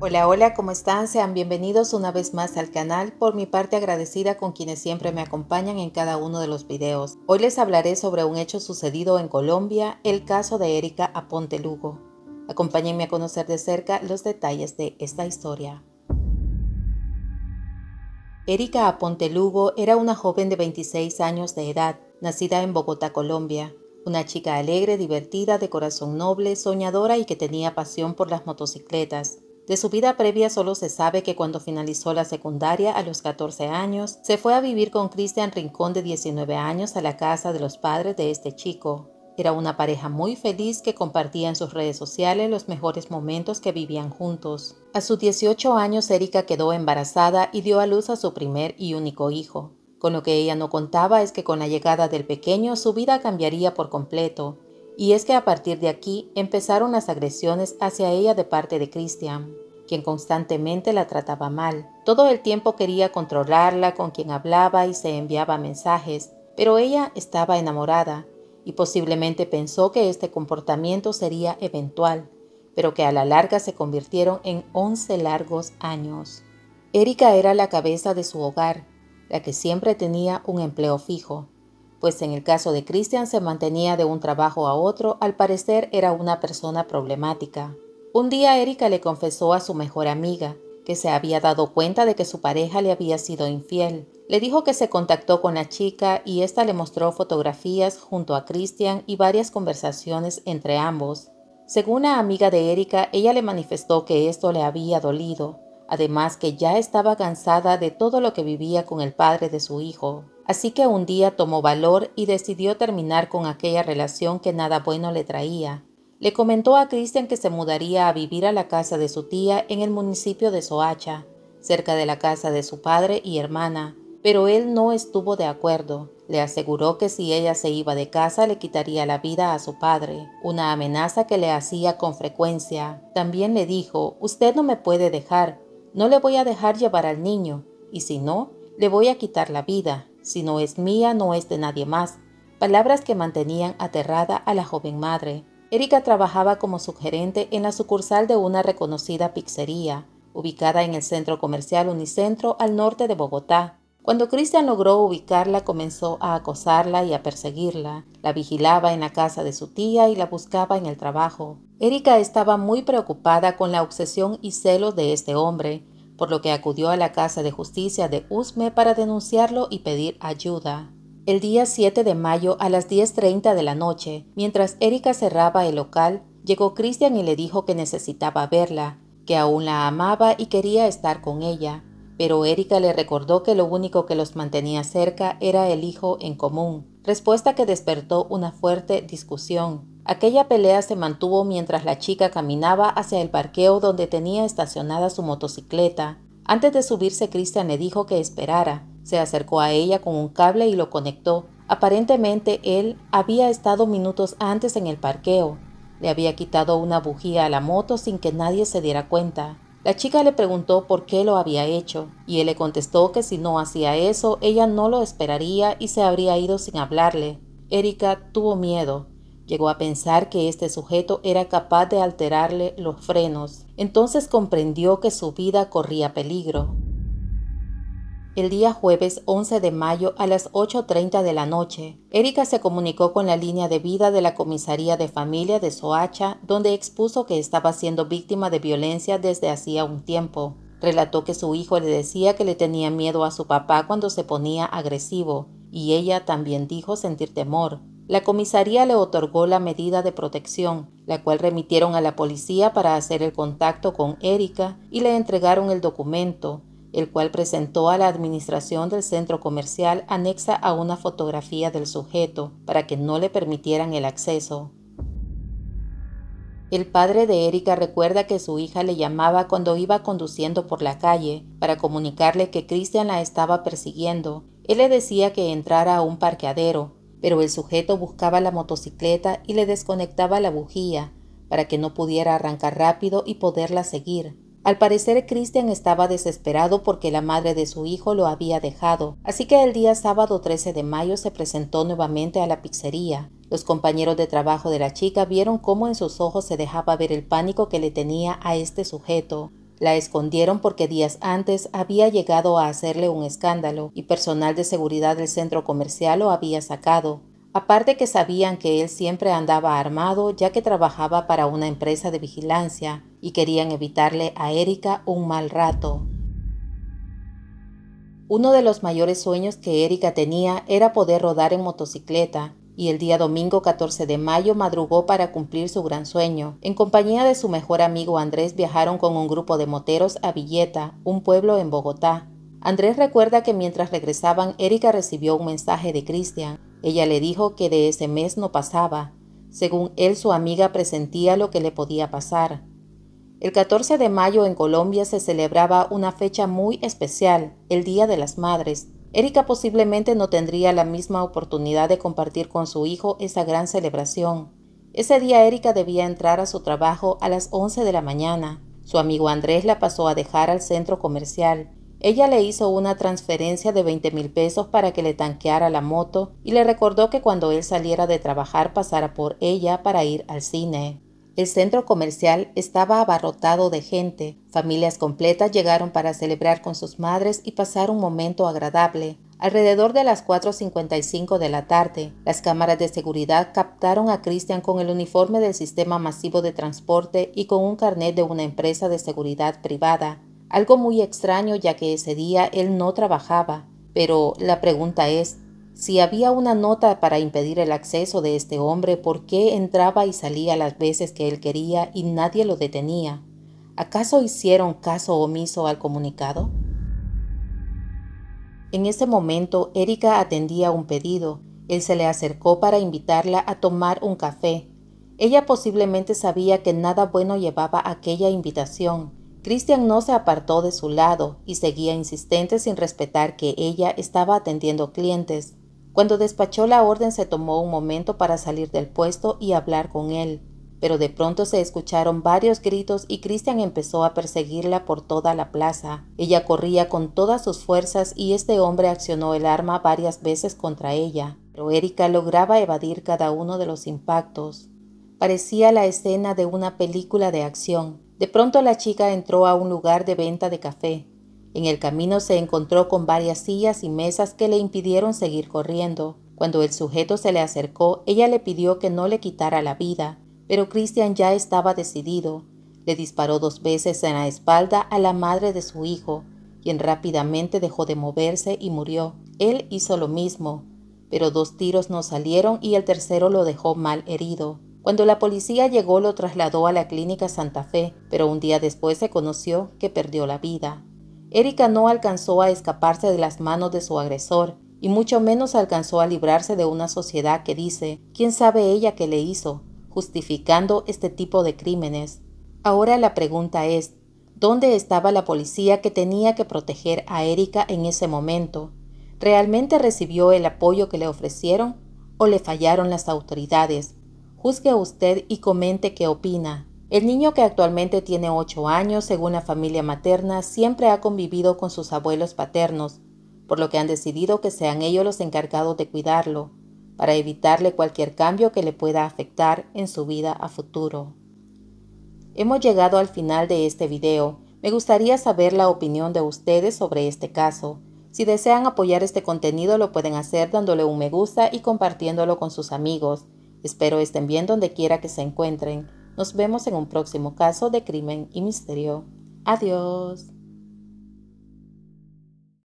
Hola, hola, ¿cómo están? Sean bienvenidos una vez más al canal. Por mi parte agradecida con quienes siempre me acompañan en cada uno de los videos. Hoy les hablaré sobre un hecho sucedido en Colombia, el caso de Erika Aponte Lugo. Acompáñenme a conocer de cerca los detalles de esta historia. Erika Aponte Lugo era una joven de 26 años de edad, nacida en Bogotá, Colombia. Una chica alegre, divertida, de corazón noble, soñadora y que tenía pasión por las motocicletas. De su vida previa solo se sabe que cuando finalizó la secundaria a los 14 años, se fue a vivir con Cristian Rincón de 19 años a la casa de los padres de este chico. Era una pareja muy feliz que compartía en sus redes sociales los mejores momentos que vivían juntos. A sus 18 años, Erika quedó embarazada y dio a luz a su primer y único hijo. Con lo que ella no contaba es que con la llegada del pequeño su vida cambiaría por completo, y es que a partir de aquí empezaron las agresiones hacia ella de parte de Christian, quien constantemente la trataba mal. Todo el tiempo quería controlarla con quien hablaba y se enviaba mensajes, pero ella estaba enamorada y posiblemente pensó que este comportamiento sería eventual, pero que a la larga se convirtieron en 11 largos años. Erika era la cabeza de su hogar, la que siempre tenía un empleo fijo, pues en el caso de Christian se mantenía de un trabajo a otro, al parecer era una persona problemática. Un día Erika le confesó a su mejor amiga que se había dado cuenta de que su pareja le había sido infiel. Le dijo que se contactó con la chica y ésta le mostró fotografías junto a Christian y varias conversaciones entre ambos. Según la amiga de Erika, ella le manifestó que esto le había dolido, además que ya estaba cansada de todo lo que vivía con el padre de su hijo. Así que un día tomó valor y decidió terminar con aquella relación que nada bueno le traía. Le comentó a Cristian que se mudaría a vivir a la casa de su tía en el municipio de Soacha, cerca de la casa de su padre y hermana, pero él no estuvo de acuerdo. Le aseguró que si ella se iba de casa le quitaría la vida a su padre, una amenaza que le hacía con frecuencia. También le dijo, usted no me puede dejar, no le voy a dejar llevar al niño, y si no, le voy a quitar la vida. Si no es mía, no es de nadie más. Palabras que mantenían aterrada a la joven madre. Erika trabajaba como sugerente en la sucursal de una reconocida pizzería, ubicada en el centro comercial Unicentro al norte de Bogotá. Cuando Cristian logró ubicarla, comenzó a acosarla y a perseguirla. La vigilaba en la casa de su tía y la buscaba en el trabajo. Erika estaba muy preocupada con la obsesión y celos de este hombre, por lo que acudió a la Casa de Justicia de Usme para denunciarlo y pedir ayuda. El día 7 de mayo a las 10.30 de la noche, mientras Erika cerraba el local, llegó Christian y le dijo que necesitaba verla, que aún la amaba y quería estar con ella, pero Erika le recordó que lo único que los mantenía cerca era el hijo en común, respuesta que despertó una fuerte discusión. Aquella pelea se mantuvo mientras la chica caminaba hacia el parqueo donde tenía estacionada su motocicleta. Antes de subirse, Christian le dijo que esperara. Se acercó a ella con un cable y lo conectó. Aparentemente él había estado minutos antes en el parqueo. Le había quitado una bujía a la moto sin que nadie se diera cuenta. La chica le preguntó por qué lo había hecho, y él le contestó que si no hacía eso, ella no lo esperaría y se habría ido sin hablarle. Erika tuvo miedo, Llegó a pensar que este sujeto era capaz de alterarle los frenos. Entonces comprendió que su vida corría peligro. El día jueves 11 de mayo a las 8.30 de la noche, Erika se comunicó con la línea de vida de la comisaría de familia de Soacha, donde expuso que estaba siendo víctima de violencia desde hacía un tiempo. Relató que su hijo le decía que le tenía miedo a su papá cuando se ponía agresivo, y ella también dijo sentir temor. La comisaría le otorgó la medida de protección, la cual remitieron a la policía para hacer el contacto con Erika y le entregaron el documento, el cual presentó a la administración del centro comercial anexa a una fotografía del sujeto para que no le permitieran el acceso. El padre de Erika recuerda que su hija le llamaba cuando iba conduciendo por la calle para comunicarle que Cristian la estaba persiguiendo. Él le decía que entrara a un parqueadero, pero el sujeto buscaba la motocicleta y le desconectaba la bujía para que no pudiera arrancar rápido y poderla seguir. Al parecer Christian estaba desesperado porque la madre de su hijo lo había dejado, así que el día sábado 13 de mayo se presentó nuevamente a la pizzería. Los compañeros de trabajo de la chica vieron cómo en sus ojos se dejaba ver el pánico que le tenía a este sujeto, la escondieron porque días antes había llegado a hacerle un escándalo y personal de seguridad del centro comercial lo había sacado. Aparte que sabían que él siempre andaba armado ya que trabajaba para una empresa de vigilancia y querían evitarle a Erika un mal rato. Uno de los mayores sueños que Erika tenía era poder rodar en motocicleta y el día domingo 14 de mayo madrugó para cumplir su gran sueño. En compañía de su mejor amigo Andrés viajaron con un grupo de moteros a Villeta, un pueblo en Bogotá. Andrés recuerda que mientras regresaban, Erika recibió un mensaje de Cristian. Ella le dijo que de ese mes no pasaba. Según él, su amiga presentía lo que le podía pasar. El 14 de mayo en Colombia se celebraba una fecha muy especial, el Día de las Madres. Erika posiblemente no tendría la misma oportunidad de compartir con su hijo esa gran celebración. Ese día Erika debía entrar a su trabajo a las 11 de la mañana. Su amigo Andrés la pasó a dejar al centro comercial. Ella le hizo una transferencia de 20 mil pesos para que le tanqueara la moto y le recordó que cuando él saliera de trabajar pasara por ella para ir al cine. El centro comercial estaba abarrotado de gente. Familias completas llegaron para celebrar con sus madres y pasar un momento agradable. Alrededor de las 4.55 de la tarde, las cámaras de seguridad captaron a Christian con el uniforme del sistema masivo de transporte y con un carnet de una empresa de seguridad privada. Algo muy extraño ya que ese día él no trabajaba. Pero la pregunta es, si había una nota para impedir el acceso de este hombre, ¿por qué entraba y salía las veces que él quería y nadie lo detenía? ¿Acaso hicieron caso omiso al comunicado? En ese momento, Erika atendía un pedido. Él se le acercó para invitarla a tomar un café. Ella posiblemente sabía que nada bueno llevaba aquella invitación. Christian no se apartó de su lado y seguía insistente sin respetar que ella estaba atendiendo clientes. Cuando despachó la orden se tomó un momento para salir del puesto y hablar con él, pero de pronto se escucharon varios gritos y Cristian empezó a perseguirla por toda la plaza. Ella corría con todas sus fuerzas y este hombre accionó el arma varias veces contra ella, pero Erika lograba evadir cada uno de los impactos. Parecía la escena de una película de acción. De pronto la chica entró a un lugar de venta de café. En el camino se encontró con varias sillas y mesas que le impidieron seguir corriendo. Cuando el sujeto se le acercó, ella le pidió que no le quitara la vida, pero Christian ya estaba decidido. Le disparó dos veces en la espalda a la madre de su hijo, quien rápidamente dejó de moverse y murió. Él hizo lo mismo, pero dos tiros no salieron y el tercero lo dejó mal herido. Cuando la policía llegó lo trasladó a la clínica Santa Fe, pero un día después se conoció que perdió la vida. Erika no alcanzó a escaparse de las manos de su agresor y mucho menos alcanzó a librarse de una sociedad que dice, ¿quién sabe ella qué le hizo? justificando este tipo de crímenes. Ahora la pregunta es, ¿dónde estaba la policía que tenía que proteger a Erika en ese momento? ¿Realmente recibió el apoyo que le ofrecieron o le fallaron las autoridades? Juzgue usted y comente qué opina. El niño que actualmente tiene 8 años, según la familia materna, siempre ha convivido con sus abuelos paternos, por lo que han decidido que sean ellos los encargados de cuidarlo, para evitarle cualquier cambio que le pueda afectar en su vida a futuro. Hemos llegado al final de este video. Me gustaría saber la opinión de ustedes sobre este caso. Si desean apoyar este contenido lo pueden hacer dándole un me gusta y compartiéndolo con sus amigos. Espero estén bien donde quiera que se encuentren. Nos vemos en un próximo caso de crimen y misterio. Adiós.